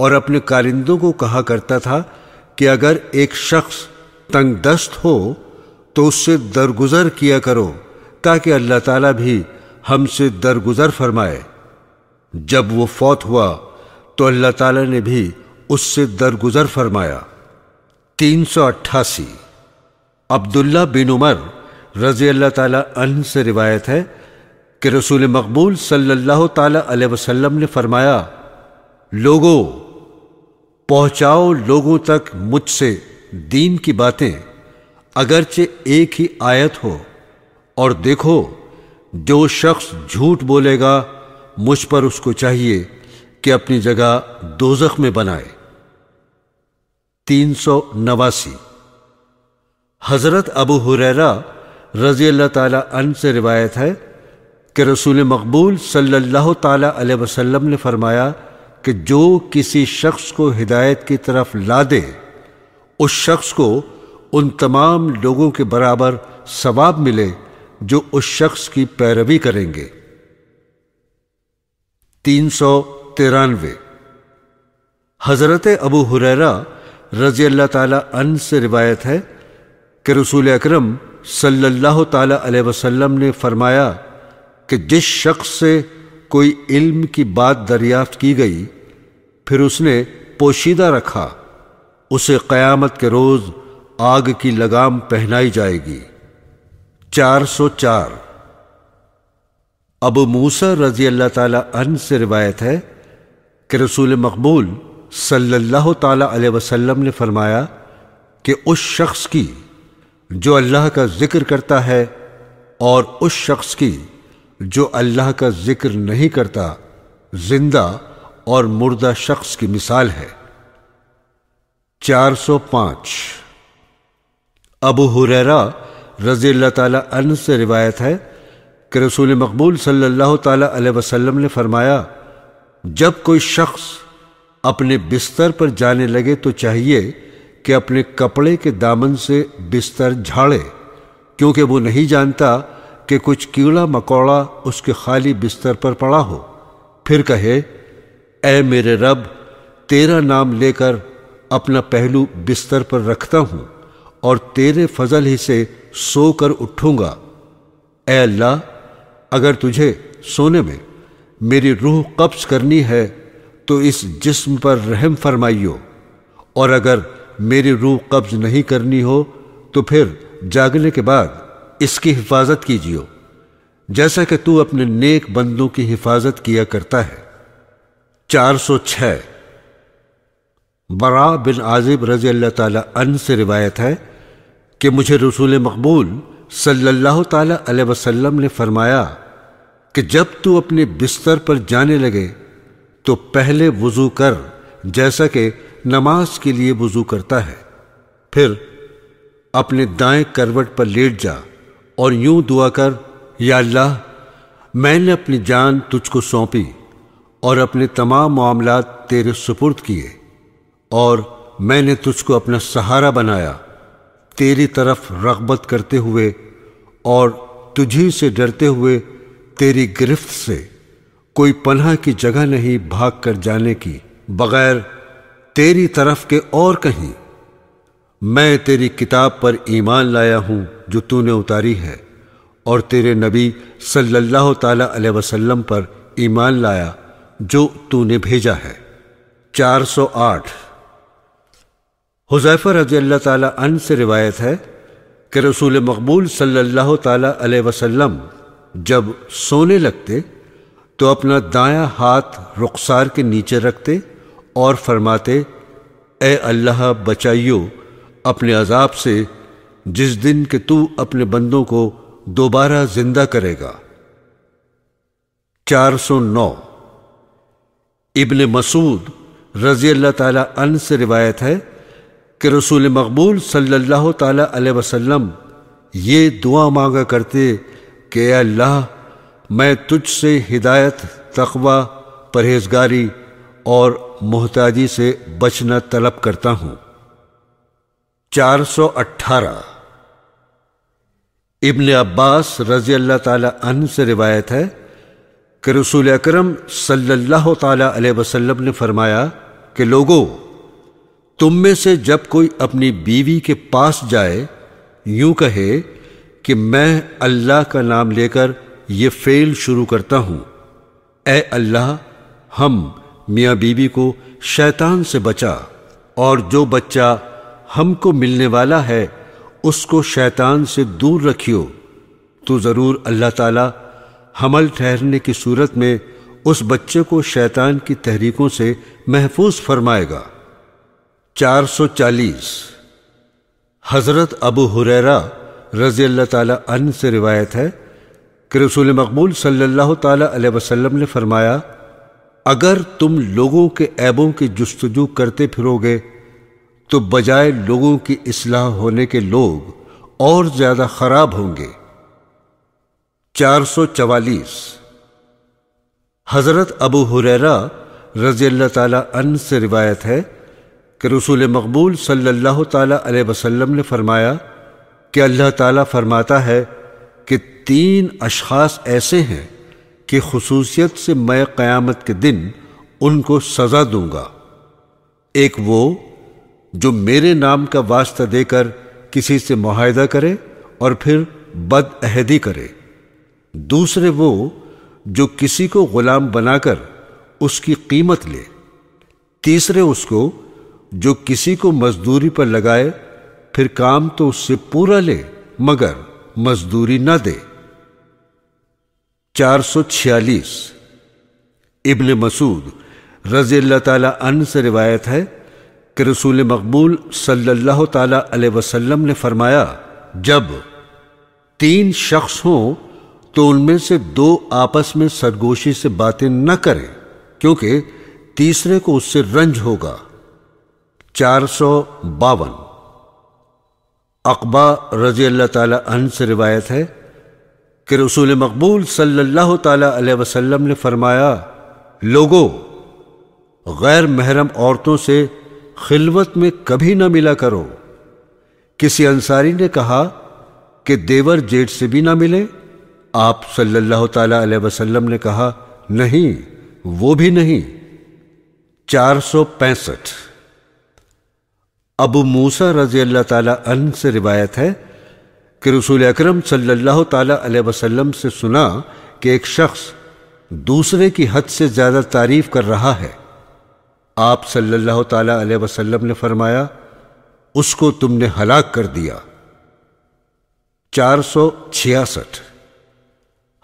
और अपने कारिंदों को कहा करता था कि अगर एक शख्स तंग दस्त हो तो उससे दरगुजर किया करो ताकि अल्लाह ताला भी हमसे दरगुजर फरमाए जब वो फौत हुआ तो अल्लाह ताला ने भी उससे दरगुजर फरमाया तीन सौ अट्ठासी अब्दुल्ला बिन उमर रजी अल्लाह तला से रिवायत है कि रसूल मकबूल सल्लल्लाहु ताला वसल्लम ने फरमाया लोगों पहुंचाओ लोगों तक मुझसे दीन की बातें अगरचे एक ही आयत हो और देखो जो शख्स झूठ बोलेगा मुझ पर उसको चाहिए कि अपनी जगह दोजख में बनाए तीन सौ नवासी हज़रत अबू हुरैरा रजी अल्लाह ताला से रिवायत है कि रसूल मकबूल सल्लल्लाहु अलैहि वसल्लम ने फरमाया कि जो किसी शख्स को हिदायत की तरफ ला दे उस शख्स को उन तमाम लोगों के बराबर सवाब मिले जो उस शख्स की पैरवी करेंगे तीन सौ तिरानवे हज़रत अबू हुररा रजी अल्लाह तन से रिवायत है कि रसूल अकरम सल्लल्लाहु अलैहि वसल्लम ने फरमाया कि जिस शख्स से कोई इल्म की बात दरियाफ्त की गई फिर उसने पोशीदा रखा उसे क़यामत के रोज़ आग की लगाम पहनाई जाएगी 404 अब मूसा रजी अल्लाह ताला अन से रिवायत है कि रसूल मकबूल सल्लल्लाहु ताला अलैहि वसल्लम ने फरमाया कि उस शख्स की जो अल्लाह का ज़िक्र करता है और उस शख्स की जो अल्लाह का जिक्र नहीं करता जिंदा और मुर्दा शख्स की मिसाल है 405 अबू हुरैरा रजी अल्लाह तन से रिवायत है कि रसूल मकबूल सल्लल्लाहु अलैहि वसल्लम ने फरमाया जब कोई शख्स अपने बिस्तर पर जाने लगे तो चाहिए कि अपने कपड़े के दामन से बिस्तर झाड़े क्योंकि वो नहीं जानता कि कुछ कीड़ा मकोड़ा उसके खाली बिस्तर पर पड़ा हो फिर कहे ए मेरे रब तेरा नाम लेकर अपना पहलू बिस्तर पर रखता हूँ और तेरे फजल ही से सो कर उठूँगा ए अल्लाह अगर तुझे सोने में मेरी रूह कब्ज करनी है तो इस जिस्म पर रहम फरमाइयो और अगर मेरी रूह कब्ज नहीं करनी हो तो फिर जागने के बाद इसकी हिफाजत कीजियो जैसा कि तू अपने नेक बंदों की हिफाजत किया करता है 406 बरा बिन आजिब रजी अल्लाह ताला से रिवायत है कि मुझे रसूल मकबूल सल्लल्लाहु ताला अलैहि वसल्लम ने फरमाया कि जब तू अपने बिस्तर पर जाने लगे तो पहले वज़ू कर जैसा कि नमाज के लिए वज़ू करता है फिर अपने दाएं करवट पर लेट जा और यूं दुआ कर या अल्लाह मैंने अपनी जान तुझको सौंपी और अपने तमाम मामला तेरे सुपुर्द किए और मैंने तुझको अपना सहारा बनाया तेरी तरफ रगबत करते हुए और तुझी से डरते हुए तेरी गिरफ्त से कोई पनह की जगह नहीं भाग कर जाने की बगैर तेरी तरफ के और कहीं मैं तेरी किताब पर ईमान लाया हूँ जो तूने उतारी है और तेरे नबी सल्लल्लाहु ताला अलैहि वसल्लम पर ईमान लाया जो तूने भेजा है 408 हुजैफर रजी अल्लाह ताला अन से रिवायत है कि रसूल मकबूल सल्लल्लाहु ताला अलैहि वसल्लम जब सोने लगते तो अपना दाया हाथ रुखसार के नीचे रखते और फरमाते ए अल्लाह बचाइयो अपने अजाब से जिस दिन के तू अपने बंदों को दोबारा जिंदा करेगा 409 इबन मसूद रजी अल्लाह ताला अन से रिवायत है कि रसूल मकबूल सल्लल्लाहु ताला अलैहि वसल्लम ये दुआ मांगा करते कि अल्लाह मैं तुझसे हिदायत तकवा परहेजगारी और मोहताजी से बचना तलब करता हूँ 418 इब्न अब्बास रजी अल्लाह तन से रिवायत है कि रसूल अक्रम सल्लल्लाहु अलैहि वसल्लम ने फरमाया कि लोगों तुम में से जब कोई अपनी बीवी के पास जाए यूं कहे कि मैं अल्लाह का नाम लेकर ये फेल शुरू करता हूं ए अल्लाह हम मियाँ बीवी को शैतान से बचा और जो बच्चा हमको मिलने वाला है उसको शैतान से दूर रखियो तो ज़रूर अल्लाह ताला हमल ठहरने की सूरत में उस बच्चे को शैतान की तहरीकों से महफूज फरमाएगा 440 हज़रत अबू हुरैरा रज़ी अल्लाह ताला से रिवायत है कि रसूल मकबूल सल्लल्लाहु ताला वसल्लम ने फरमाया अगर तुम लोगों के ऐबों की जस्तजू करते फिरोगे तो बजाय लोगों की इसलाह होने के लोग और ज्यादा खराब होंगे चार सौ चवालीस हजरत अबू हुररा रजील्ला तला से रिवायत है कि रसूल मकबूल सल्लल्लाहु ताली वसल्लम ने फरमाया कि अल्लाह ताला फरमाता है कि तीन अशखास ऐसे हैं कि खसूसियत से मैं क़यामत के दिन उनको सज़ा दूंगा एक वो जो मेरे नाम का वास्ता देकर किसी से माहिदा करे और फिर बदअहदी करे दूसरे वो जो किसी को गुलाम बनाकर उसकी कीमत ले तीसरे उसको जो किसी को मजदूरी पर लगाए फिर काम तो उससे पूरा ले मगर मजदूरी ना दे 446 इब्ने मसूद रजील्ला अल्लाह तन से रिवायत है कि रसूल मकबूल सल्लल्लाहु अलैहि वसल्लम ने फरमाया जब तीन शख्स हों तो उनमें से दो आपस में सरगोशी से बातें न करें क्योंकि तीसरे को उससे रंज होगा चार सौ बावन अकबा रजी अल्लाह तला से रिवायत है कि रसूल मकबूल सल्लल्लाहु अलैहि वसल्लम ने फरमाया लोगों गैर महरम औरतों से खिलवत में कभी ना मिला करो किसी अंसारी ने कहा कि देवर जेठ से भी ना मिले आप सल्लल्लाहु अलैहि वसल्लम ने कहा नहीं वो भी नहीं चार सौ पैंसठ अबू मूसा रजी अल्लाह तन से रिवायत है कि रसूल अकरम सल्लल्लाहु अलैहि वसल्लम से सुना कि एक शख्स दूसरे की हद से ज़्यादा तारीफ कर रहा है आप सल्लल्लाहु ताला अलैहि वसल्लम ने फरमाया उसको तुमने हलाक कर दिया चार सौ छियासठ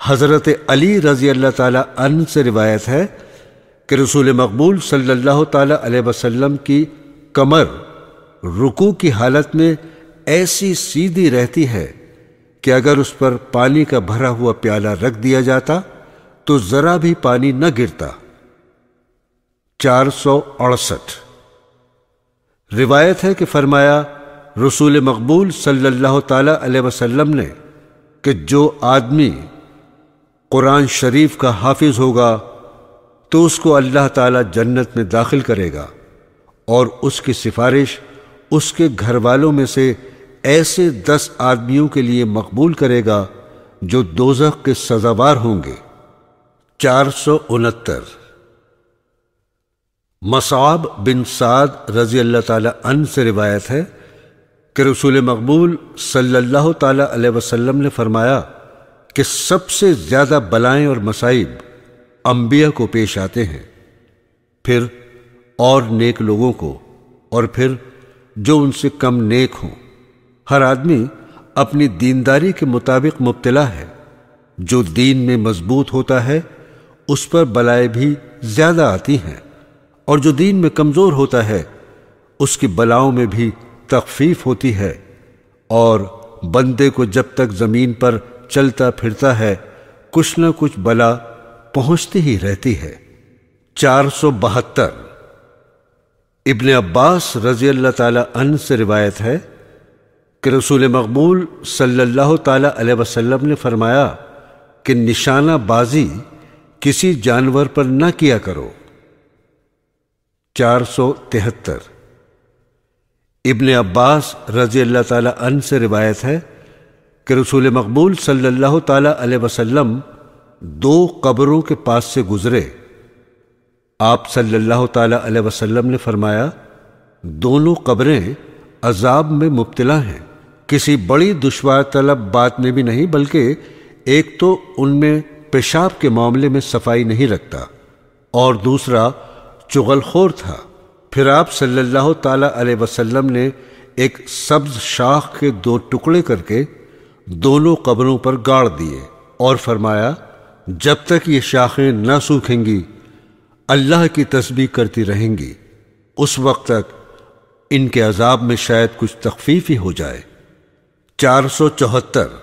हज़रत अली रज़ी अल्लाह ताला अन से रिवायत है कि रसूल मकबूल सल्लल्लाहु ताला अलैहि वसल्लम की कमर रुकू की हालत में ऐसी सीधी रहती है कि अगर उस पर पानी का भरा हुआ प्याला रख दिया जाता तो ज़रा भी पानी न गिरता चार सौ अड़सठ रिवायत है कि फरमाया रसूल मकबूल सल्लल्लाहु अलैहि वसल्लम ने कि जो आदमी कुरान शरीफ का हाफिज होगा तो उसको अल्लाह ताला जन्नत में दाखिल करेगा और उसकी सिफारिश उसके घर वालों में से ऐसे दस आदमियों के लिए मकबूल करेगा जो दोजख के सजावार होंगे चार सौ उनहत्तर मसाब बिन साद रज़ी अल्लाह अन से रिवायत है कि रसूल मकबूल सल्लल्लाहु अलैहि वसल्लम ने फरमाया कि सबसे ज़्यादा बलाएं और मसाइब अम्बिया को पेश आते हैं फिर और नेक लोगों को और फिर जो उनसे कम नेक हों हर आदमी अपनी दीनदारी के मुताबिक मुबतला है जो दीन में मजबूत होता है उस पर बलाएं भी ज़्यादा आती हैं और जो दीन में कमज़ोर होता है उसकी बलाओं में भी तकफीफ होती है और बंदे को जब तक ज़मीन पर चलता फिरता है कुछ ना कुछ बला पहुंचती ही रहती है चार सौ बहत्तर इबन अब्बास रजी अल्लाह तन से रिवायत है कि रसूल मकबूल सल्लल्लाहु अलैहि वसल्लम ने फरमाया कि निशाना बाजी किसी जानवर पर ना किया करो चार सौ तिहत्तर इबन अब्बास रजी अल्लाह ताला से रिवायत है कि रसूल मकबूल सल्लल्लाहु ताला अलैहि वसल्लम दो कब्रों के पास से गुजरे आप सल्लल्लाहु ताला अलैहि वसल्लम ने फरमाया दोनों कब्रें अजाब में मुब्तला हैं किसी बड़ी दुशवार तलब बात में भी नहीं बल्कि एक तो उनमें पेशाब के मामले में सफाई नहीं रखता और दूसरा चुगलखोर था फिर आप सल्लल्लाहु ताला अलैहि वसल्लम ने एक सब्ज शाख के दो टुकड़े करके दोनों कब्रों पर गाड़ दिए और फरमाया जब तक ये शाखें न सूखेंगी अल्लाह की तस्बीह करती रहेंगी उस वक्त तक इनके अजाब में शायद कुछ तकफीफ ही हो जाए चार सौ चौहत्तर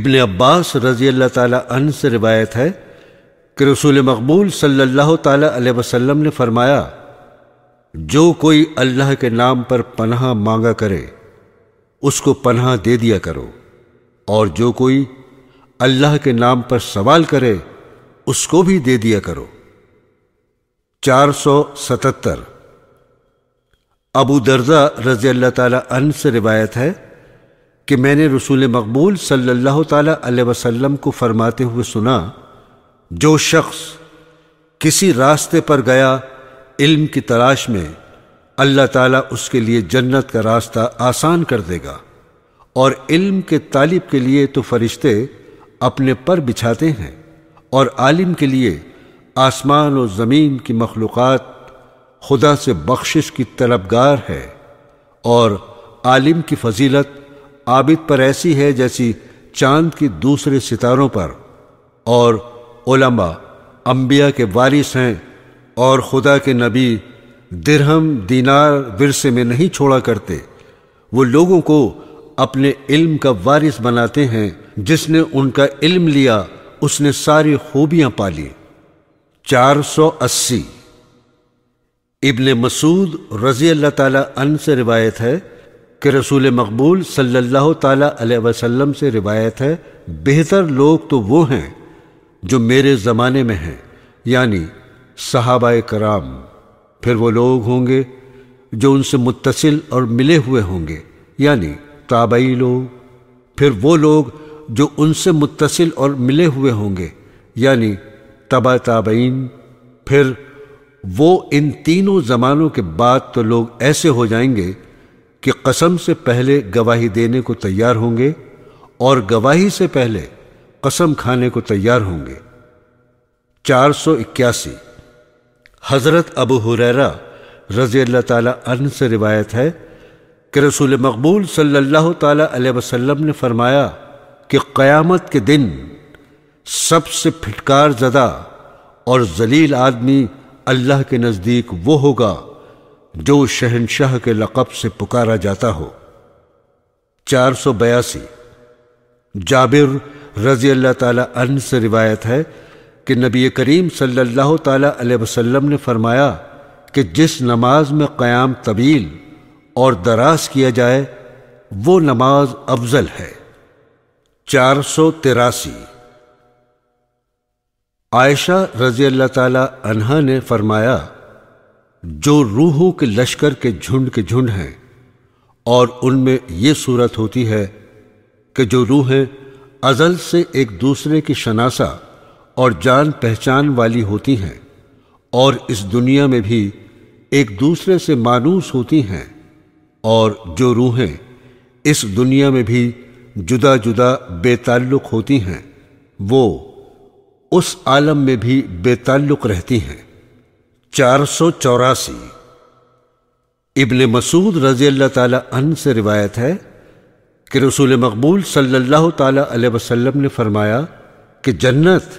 इबन अब्बास रजी अल्लाह तन से रिवायत है कि रसूल मकबूल सल्लल्लाहु अलैहि वसल्लम ने फरमाया जो कोई अल्लाह के नाम पर पनाह मांगा करे उसको पनाह दे दिया करो और जो कोई अल्लाह के नाम पर सवाल करे उसको भी दे दिया करो चार सौ सतहत्तर अबू दर्जा रजी अल्लाह तन से रिवायत है कि मैंने रसूल मकबूल सल्लल्लाहु अलैहि वसल्लम को फरमाते हुए सुना जो शख्स किसी रास्ते पर गया इल्म की तलाश में अल्लाह ताला उसके लिए जन्नत का रास्ता आसान कर देगा और इल्म के तालिब के लिए तो फरिश्ते अपने पर बिछाते हैं और आलिम के लिए आसमान और ज़मीन की मखलूक़ खुदा से बख्शिश की तलबगार है और आलिम की फजीलत आबिद पर ऐसी है जैसी चांद की दूसरे सितारों पर और उलमा अम्बिया के वारिस हैं और खुदा के नबी दिरहम दीनार विरसे में नहीं छोड़ा करते वो लोगों को अपने इल्म का वारिस बनाते हैं जिसने उनका इल्म लिया उसने सारी खूबियां पाली 480 इबन मसूद रजी अल्लाह ताला अन से रिवायत है कि रसूल मकबूल सल्लल्लाहु ताला अलैहि वसल्लम से रिवायत है बेहतर लोग तो वो हैं जो मेरे ज़माने में हैं यानी सहाबा कराम फिर वो लोग होंगे जो उनसे मुतसिल और मिले हुए होंगे यानी ताबई लोग फिर वो लोग जो उनसे मुतसिल और मिले हुए होंगे यानी तबा ताबईन फिर वो इन तीनों ज़मानों के बाद तो लोग ऐसे हो जाएंगे कि कसम से पहले गवाही देने को तैयार होंगे और गवाही से पहले कसम खाने को तैयार होंगे चार सौ इक्यासी हज़रत अबू हुरैरा रज़ी अल्लाह तन से रिवायत है कि रसूल मकबूल सल्लल्लाहु अलैहि वसल्लम ने फरमाया कि क़यामत के दिन सबसे फिटकार ज़दा और जलील आदमी अल्लाह के नज़दीक वो होगा जो शहनशाह के लक़ब से पुकारा जाता हो चार सौ बयासी जाबिर रजी अल्लाह ताला से रिवायत है कि नबी करीम सल्लल्लाहु ताला वसल्लम ने फरमाया कि जिस नमाज में क़याम तबील और दराज किया जाए वो नमाज अफजल है चार सौ तिरासी आयशा रजी अल्लाह ताला ने फरमाया जो रूहों के लश्कर के झुंड के झुंड हैं और उनमें ये सूरत होती है कि जो रूहें अजल से एक दूसरे की शनासा और जान पहचान वाली होती हैं और इस दुनिया में भी एक दूसरे से मानूस होती हैं और जो रूहें इस दुनिया में भी जुदा जुदा बेताल्लुक होती हैं वो उस आलम में भी बेताल्लुक रहती हैं चार सौ चौरासी इबन मसूद रजी अल्लाह तन से रिवायत है कि रसूल मकबूल सल्लल्लाहु ताला वसल्लम ने फरमाया कि जन्नत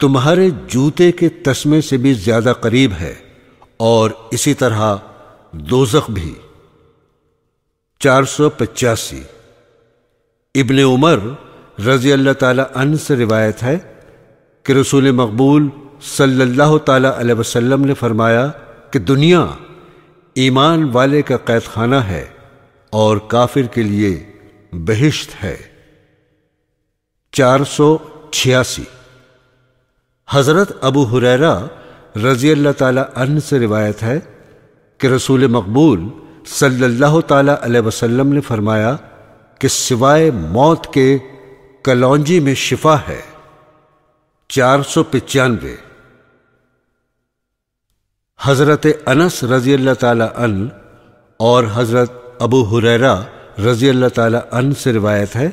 तुम्हारे जूते के तस्मे से भी ज़्यादा करीब है और इसी तरह दोजख भी चार सौ पचासी इबन उमर रजी अल्लाह तन से रिवायत है कि रसूल मकबूल सल्लल्लाहु ताला वसल्लम ने फरमाया कि दुनिया ईमान वाले का कैद खाना है और काफिर के लिए बहिश्त है चार सौ छियासी हज़रत अबू हुरैरा रजी अल्लाह अन से रिवायत है कि रसूल मकबूल सल्लल्लाहु अलैहि वसल्लम ने फरमाया कि सिवाय मौत के कलौजी में शिफा है चार सौ पचानवे हज़रत अनस रजी अल्लाह अन और हज़रत अबू हुरैरा रज़ी अल्लाह तन से रिवायत है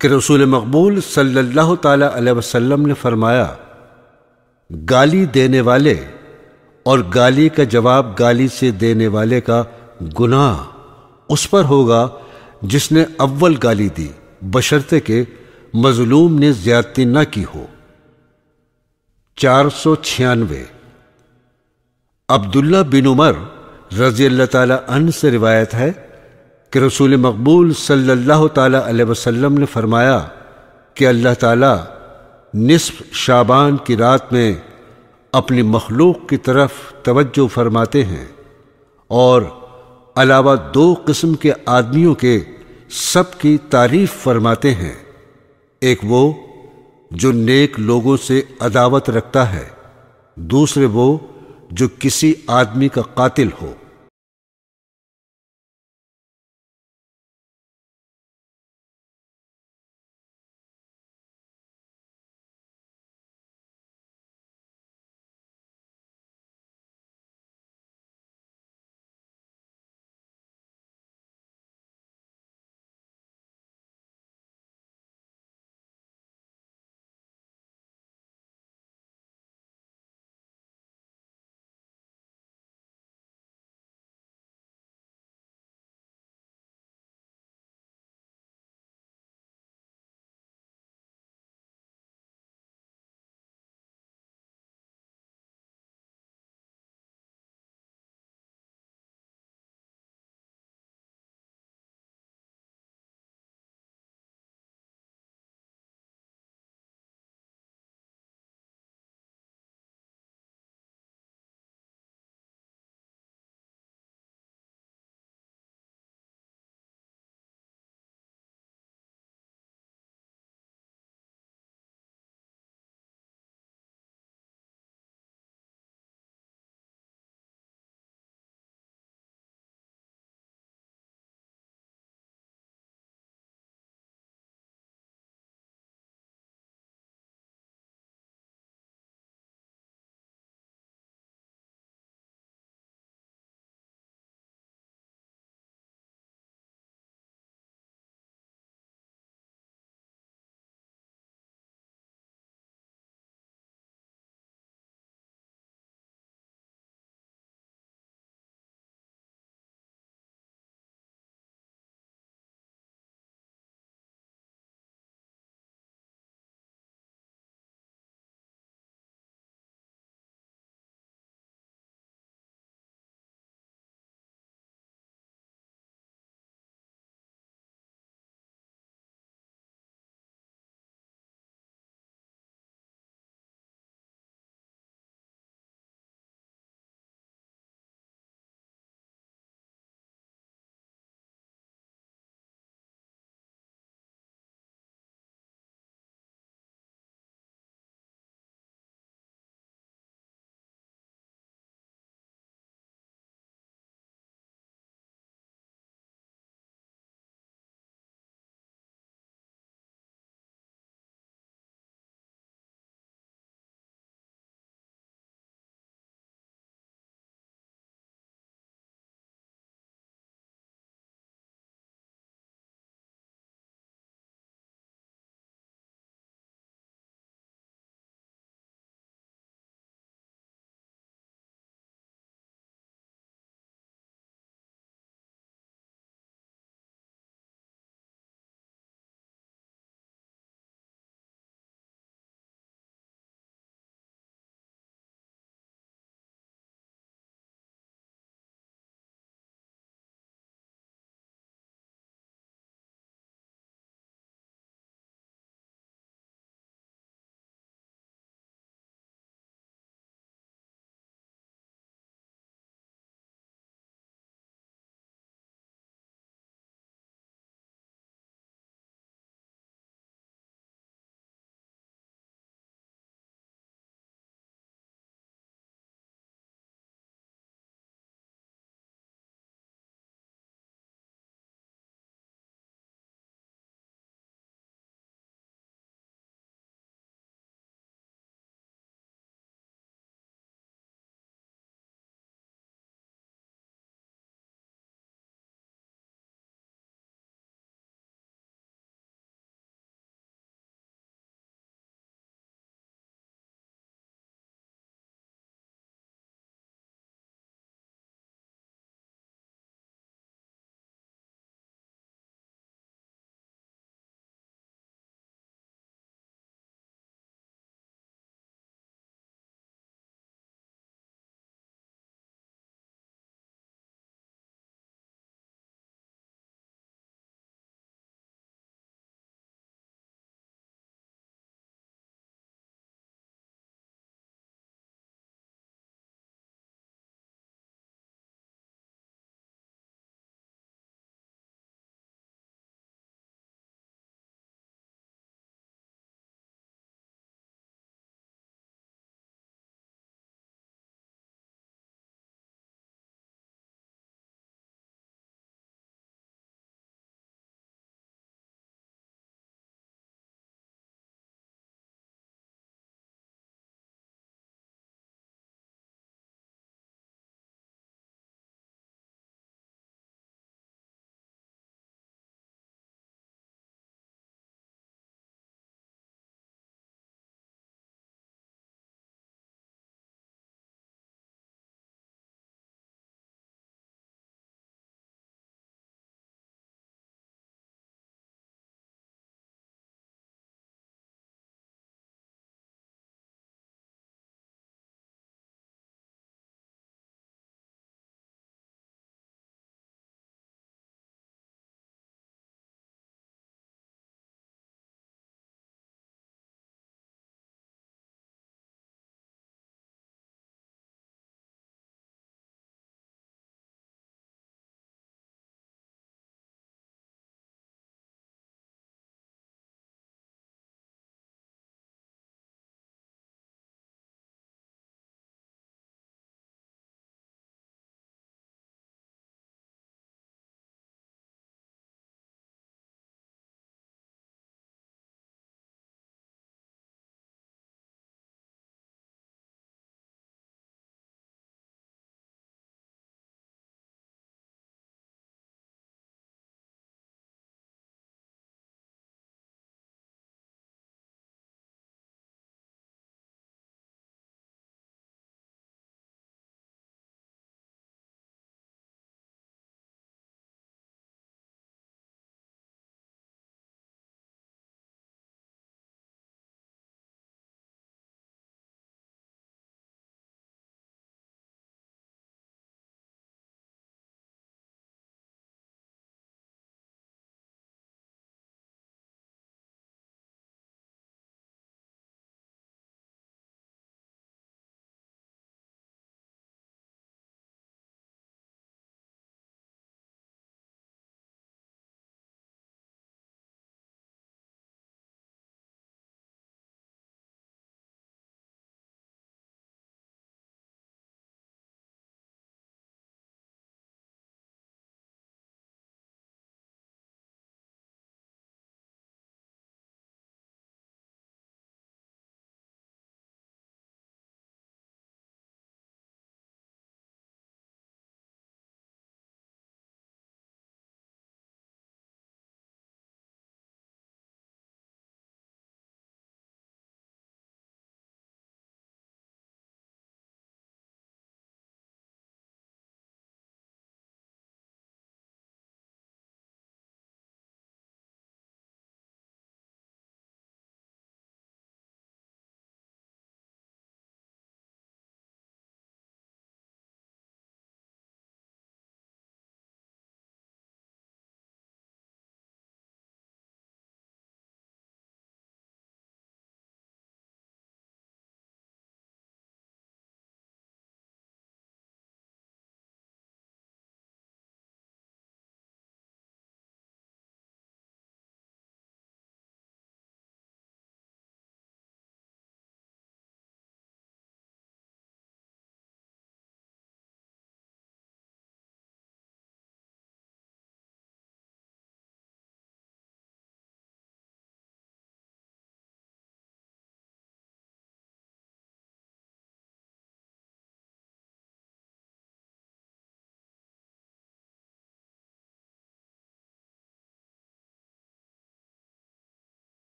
कि रसूल मकबूल सल्लल्लाहु अलैहि वसल्लम ने फरमाया गाली देने वाले और गाली का जवाब गाली से देने वाले का गुनाह उस पर होगा जिसने अव्वल गाली दी बशर्ते के मजलूम ने ज्यादती ना की हो चार सौ छियानवे अब्दुल्ला बिन उमर रजी अल्लाह तन से रिवायत है कि रसूल मकबूल सल्लल्लाहु अलैहि वसल्लम ने फरमाया कि अल्लाह ताला निसफ शाबान की रात में अपनी मखलूक की तरफ तवज्जो फरमाते हैं और अलावा दो किस्म के आदमियों के सब की तारीफ फरमाते हैं एक वो जो नेक लोगों से अदावत रखता है दूसरे वो जो किसी आदमी का कातिल हो